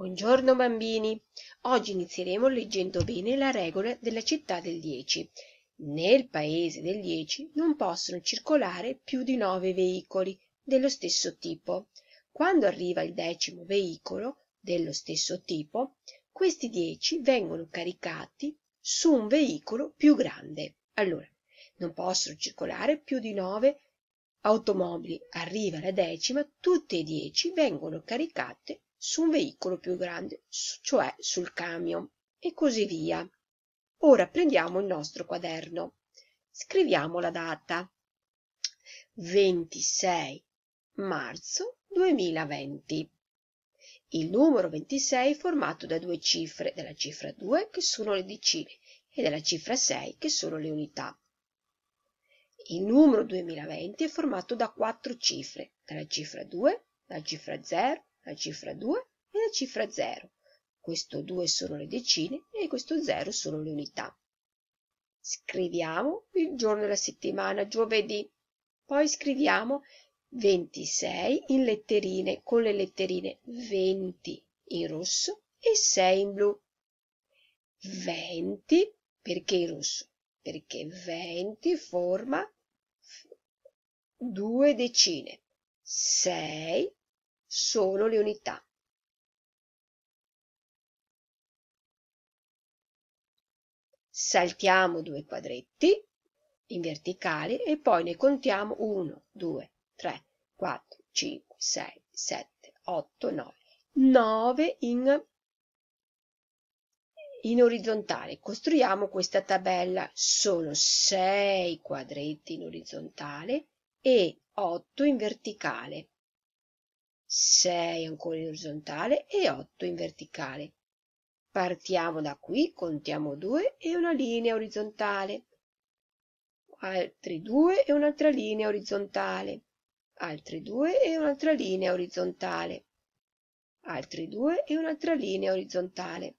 Buongiorno bambini. Oggi inizieremo leggendo bene la regola della città del 10. Nel paese del 10 non possono circolare più di 9 veicoli dello stesso tipo. Quando arriva il decimo veicolo dello stesso tipo, questi 10 vengono caricati su un veicolo più grande. Allora, non possono circolare più di 9 automobili. Arriva la decima, tutte e 10 vengono caricate su un veicolo più grande cioè sul camion e così via ora prendiamo il nostro quaderno scriviamo la data 26 marzo 2020. il numero 26 è formato da due cifre della cifra 2 che sono le decine e della cifra 6 che sono le unità il numero 2020 è formato da quattro cifre dalla cifra 2, dalla cifra la cifra 2 e la cifra 0. Questo 2 sono le decine e questo 0 sono le unità. Scriviamo il giorno della settimana, giovedì. Poi scriviamo 26 in letterine con le letterine 20 in rosso e 6 in blu. 20 perché in rosso? Perché 20 forma due decine. 6 solo le unità saltiamo due quadretti in verticali e poi ne contiamo 1 2 3 4 5 6 7 8 9 9 in in orizzontale. Costruiamo questa tabella. Sono 6 quadretti in orizzontale e 8 in verticale. 6 ancora in orizzontale e 8 in verticale. Partiamo da qui, contiamo 2 e una linea orizzontale, altri 2 e un'altra linea orizzontale, altri 2 e un'altra linea orizzontale, altri 2 e un'altra linea orizzontale.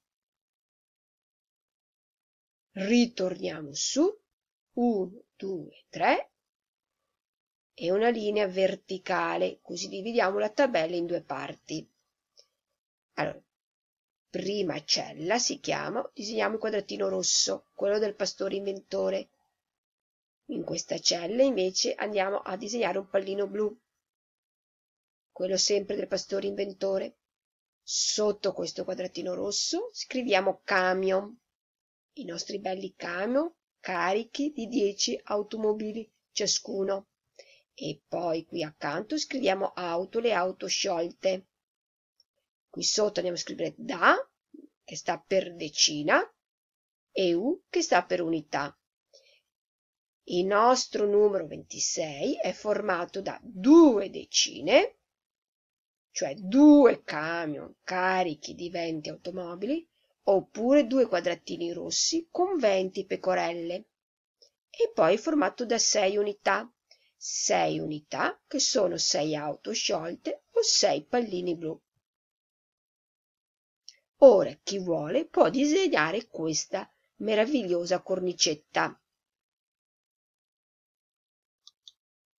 Ritorniamo su, 1, 2, 3 e una linea verticale, così dividiamo la tabella in due parti. Allora, prima cella si chiama, disegniamo il quadratino rosso, quello del pastore inventore. In questa cella invece andiamo a disegnare un pallino blu, quello sempre del pastore inventore. Sotto questo quadratino rosso scriviamo camion, i nostri belli camion carichi di 10 automobili ciascuno e poi qui accanto scriviamo auto le auto sciolte qui sotto andiamo a scrivere da che sta per decina e u che sta per unità il nostro numero 26 è formato da due decine cioè due camion carichi di 20 automobili oppure due quadratini rossi con 20 pecorelle e poi formato da 6 unità 6 unità che sono 6 auto sciolte o 6 pallini blu. Ora chi vuole può disegnare questa meravigliosa cornicetta.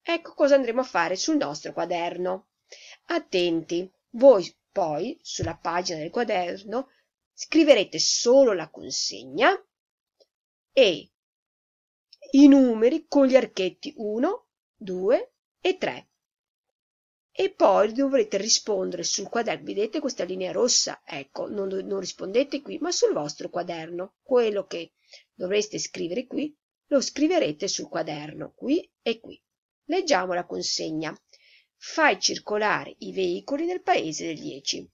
Ecco cosa andremo a fare sul nostro quaderno. Attenti, voi poi sulla pagina del quaderno scriverete solo la consegna e i numeri con gli archetti 1 2 e 3. e poi dovrete rispondere sul quaderno vedete questa linea rossa ecco non, non rispondete qui ma sul vostro quaderno quello che dovreste scrivere qui lo scriverete sul quaderno qui e qui leggiamo la consegna fai circolare i veicoli nel paese del 10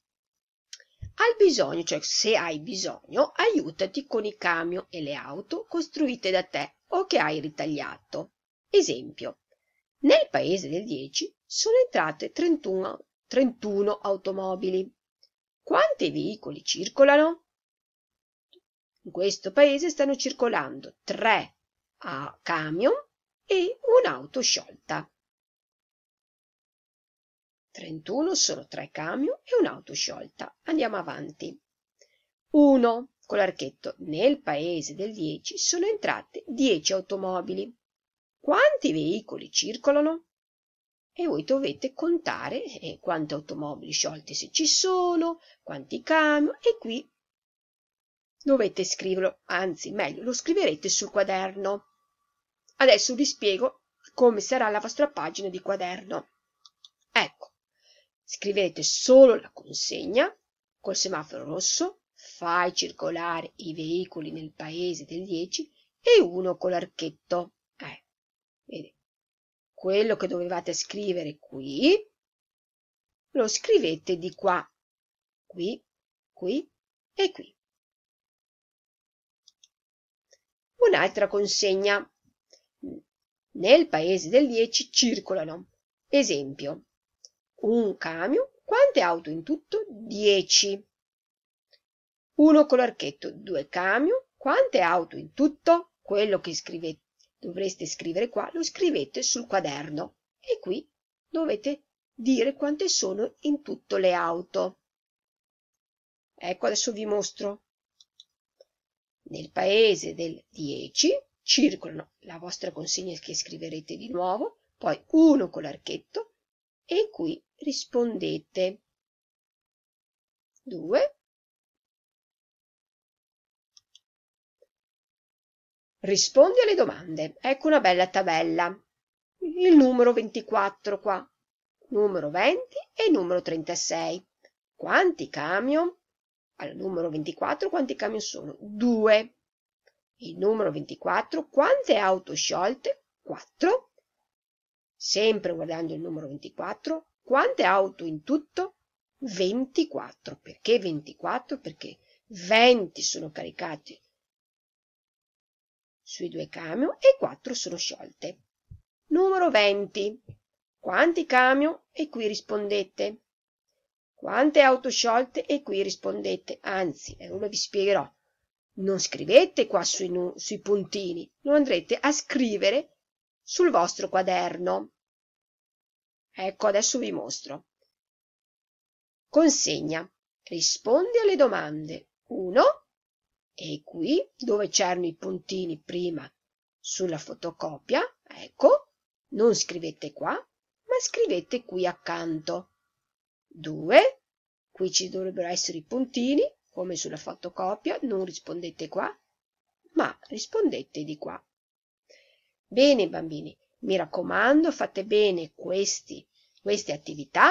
al bisogno, cioè se hai bisogno, aiutati con i camion e le auto costruite da te o che hai ritagliato. Esempio, nel paese del 10 sono entrate 31, 31 automobili. Quanti veicoli circolano? In questo paese stanno circolando tre a camion e un'auto sciolta. 31 sono tre camion e un'auto sciolta. Andiamo avanti. 1. Con l'archetto nel paese del 10 sono entrate 10 automobili quanti veicoli circolano e voi dovete contare eh, quante automobili sciolte se ci sono, quanti camion e qui dovete scriverlo, anzi meglio lo scriverete sul quaderno. Adesso vi spiego come sarà la vostra pagina di quaderno. Ecco, scrivete solo la consegna col semaforo rosso, fai circolare i veicoli nel paese del 10 e uno con l'archetto. Vedi, quello che dovevate scrivere qui, lo scrivete di qua, qui, qui e qui. Un'altra consegna. Nel paese del 10 circolano, esempio, un camion, quante auto in tutto? 10. Uno con l'archetto, due camion, quante auto in tutto? Quello che scrivete dovreste scrivere qua, lo scrivete sul quaderno e qui dovete dire quante sono in tutto le auto. Ecco, adesso vi mostro. Nel paese del 10 circolano la vostra consegna che scriverete di nuovo, poi uno con l'archetto e qui rispondete. 2, rispondi alle domande ecco una bella tabella il numero 24 qua numero 20 e numero 36 quanti camion al numero 24 quanti camion sono? 2. Il numero 24 quante auto sciolte? 4. Sempre guardando il numero 24, quante auto in tutto? 24. Perché 24? Perché 20 sono caricati sui due camion e quattro sono sciolte numero 20. quanti camion e qui rispondete quante auto sciolte e qui rispondete anzi e eh, ora vi spiegherò non scrivete qua sui, sui puntini lo andrete a scrivere sul vostro quaderno ecco adesso vi mostro consegna rispondi alle domande 1 e qui dove c'erano i puntini prima sulla fotocopia ecco non scrivete qua ma scrivete qui accanto 2 qui ci dovrebbero essere i puntini come sulla fotocopia non rispondete qua ma rispondete di qua bene bambini mi raccomando fate bene questi, queste attività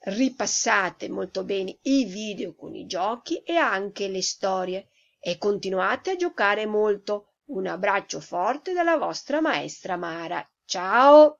ripassate molto bene i video con i giochi e anche le storie e continuate a giocare molto un abbraccio forte dalla vostra maestra mara ciao